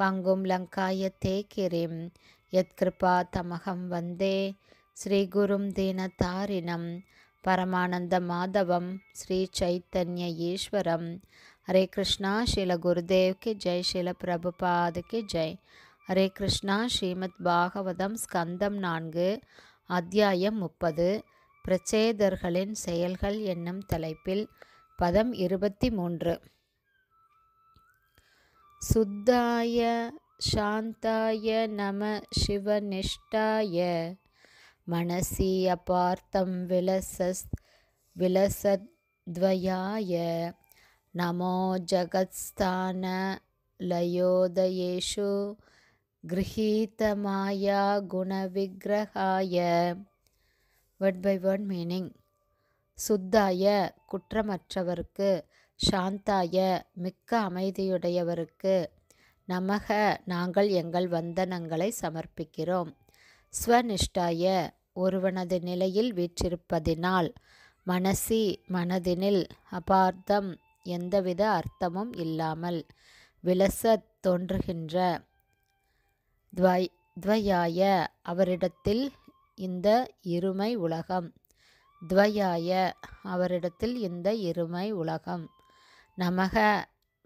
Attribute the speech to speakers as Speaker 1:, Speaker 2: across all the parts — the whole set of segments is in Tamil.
Speaker 1: பங்கும் லங்காயத்தே கிரிம் யத்கிருபா தமகம் வந்தே ஸ்ரீகுரும் தீனதாரிணம் பரமானந்த மாதவம் ஸ்ரீ சைத்தன்ய ஈஸ்வரம் ஹரே கிருஷ்ணா ஸ்ரீல குருதேவ்க்கு ஜெய் ஸ்ரீல பிரபுபாதுக்கு ஜெய் ஹரே கிருஷ்ணா ஸ்ரீமத் பாகவதம் ஸ்கந்தம் நான்கு அத்தியாயம் முப்பது பிரச்சேதர்களின் செயல்கள் என்னும் தலைப்பில் பதம் இருபத்தி மூன்று சுத்தாய சாந்தாய நம சிவநிஷ்டாய மனசி அபார்த்தம் விலசஸ் விலசத்வயாய நமோ ஜகத்ஸ்தான லயோதயேஷு கிரகீதமாயா குணவிக்கிரகாய வேர்ட் பை வேர்ட் மீனிங் சுத்தாய குற்றமற்றவருக்கு சாந்தாய மிக்க அமைதியுடையவருக்கு நமக நாங்கள் எங்கள் வந்தனங்களை சமர்ப்பிக்கிறோம் ஸ்வனிஷ்டாய ஒருவனது நிலையில் வீற்றிருப்பதினால் மனசி மனதினில் அபார்த்தம் எந்தவித அர்த்தமும் இல்லாமல் விலசத் தோன்றுகின்ற துவை துவயாய அவரிடத்தில் இந்த இருமை உலகம் துவயாய அவரிடத்தில் இந்த இருமை உலகம் நமக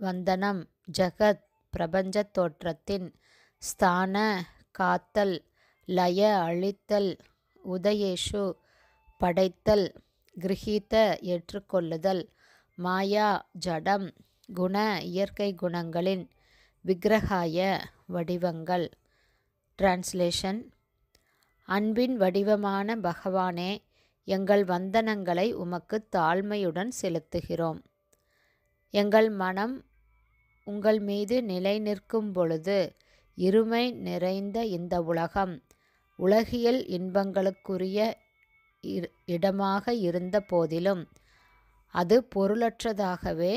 Speaker 1: வந்தனம் ஜகத் பிரபஞ்சத் தோற்றத்தின் ஸ்தான காத்தல் லய அழித்தல் உதயேஷு படைத்தல் கிரகித்த ஏற்றுக்கொள்ளுதல் மாயா ஜடம் குண இயற்கை குணங்களின் விக்கிரகாய வடிவங்கள் டிரான்ஸ்லேஷன் அன்பின் வடிவமான பகவானே எங்கள் வந்தனங்களை உமக்கு தாழ்மையுடன் செலுத்துகிறோம் எங்கள் மனம் உங்கள் மீது நிலை நிற்கும் பொழுது இருமை நிறைந்த இந்த உலகம் உலகியல் இன்பங்களுக்குரிய இடமாக இருந்த போதிலும் அது பொருளற்றதாகவே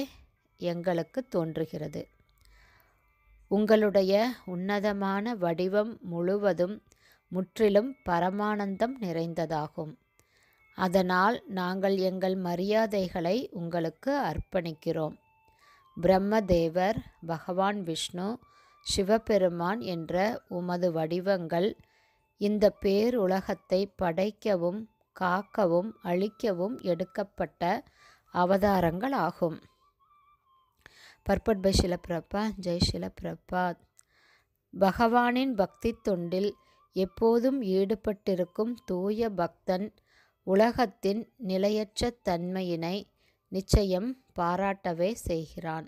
Speaker 1: எங்களுக்கு தோன்றுகிறது உங்களுடைய உன்னதமான வடிவம் முழுவதும் முற்றிலும் பரமானந்தம் நிறைந்ததாகும் அதனால் நாங்கள் எங்கள் மரியாதைகளை உங்களுக்கு அர்ப்பணிக்கிறோம் பிரம்மதேவர் பகவான் விஷ்ணு சிவபெருமான் என்ற உமது வடிவங்கள் இந்த பேருலகத்தை படைக்கவும் காக்கவும் அழிக்கவும் எடுக்கப்பட்ட அவதாரங்கள் ஆகும் பர்பட் பை சிலப்பிரப்பா ஜெய் சிலப்பிரப்பா பகவானின் பக்தி தொண்டில் எப்போதும் ஈடுபட்டிருக்கும் தூய பக்தன் உலகத்தின் நிலையற்ற தன்மையினை நிச்சயம் பாராட்டவே செய்கிறான்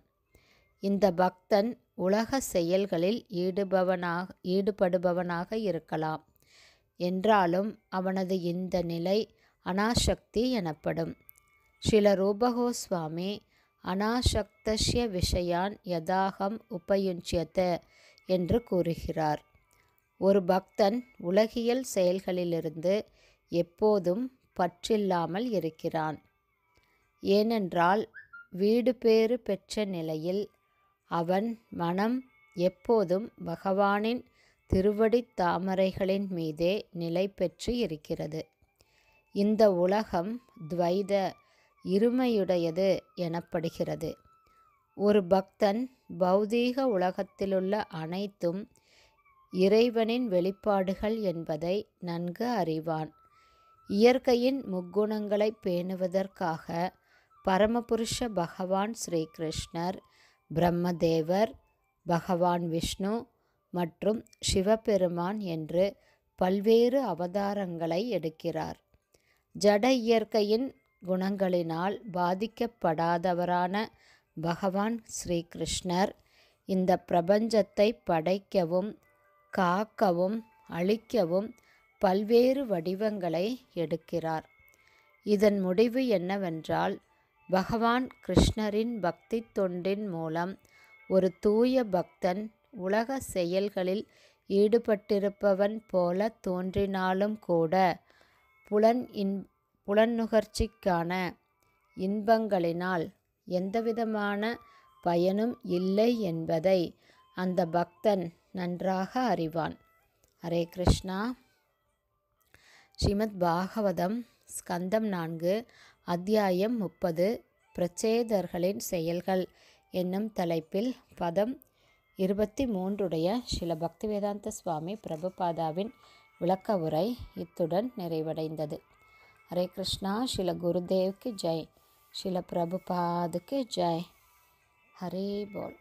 Speaker 1: இந்த பக்தன் உலக செயல்களில் ஈடுபவனாக ஈடுபடுபவனாக இருக்கலாம் என்றாலும் அவனது இந்த நிலை அனாசக்தி எனப்படும் சில ரூபகோஸ்வாமி அனாசக்தஷ்ய விஷயான் யதாகம் உபயுஞ்சியத்த என்று கூறுகிறார் ஒரு பக்தன் உலகியல் செயல்களிலிருந்து எப்போதும் பற்றில்லாமல் இருக்கிறான் ஏனென்றால் வீடு பேறு பெற்ற நிலையில் அவன் மனம் எப்போதும் பகவானின் திருவடித் தாமரைகளின் மீதே நிலை பெற்று இருக்கிறது இந்த உலகம் துவைத இருமையுடையது எனப்படுகிறது ஒரு பக்தன் பௌதீக உலகத்திலுள்ள அனைத்தும் இறைவனின் வெளிப்பாடுகள் என்பதை நன்கு அறிவான் இயற்கையின் முக்குணங்களை பேணுவதற்காக பரமபுருஷ பகவான் ஸ்ரீகிருஷ்ணர் பிரம்மதேவர் பகவான் விஷ்ணு மற்றும் சிவபெருமான் என்று பல்வேறு அவதாரங்களை எடுக்கிறார் ஜட இயற்கையின் குணங்களினால் பாதிக்கப்படாதவரான பகவான் ஸ்ரீகிருஷ்ணர் இந்த பிரபஞ்சத்தை படைக்கவும் காக்கவும் அழிக்கவும் பல்வேறு வடிவங்களை எடுக்கிறார் இதன் முடிவு என்னவென்றால் பகவான் கிருஷ்ணரின் பக்தி தொண்டின் மூலம் ஒரு தூய பக்தன் உலக செயல்களில் ஈடுபட்டிருப்பவன் போல தோன்றினாலும் கூட புலன் இன் நுகர்ச்சிக்கான இன்பங்களினால் எந்தவிதமான பயனும் இல்லை என்பதை அந்த பக்தன் நன்றாக அறிவான் ஹரே கிருஷ்ணா ஸ்ரீமத் பாகவதம் ஸ்கந்தம் நான்கு அத்தியாயம் முப்பது பிரச்சேதர்களின் செயல்கள் என்னும் தலைப்பில் பதம் இருபத்தி மூன்றுடைய சில பக்திவேதாந்த சுவாமி பிரபுபாதாவின் விளக்க உரை இத்துடன் நிறைவடைந்தது ஹரே கிருஷ்ணா சில குருதேவ்க்கு ஜெய் சில பிரபுபாதுக்கு ஜெய் ஹரே போல்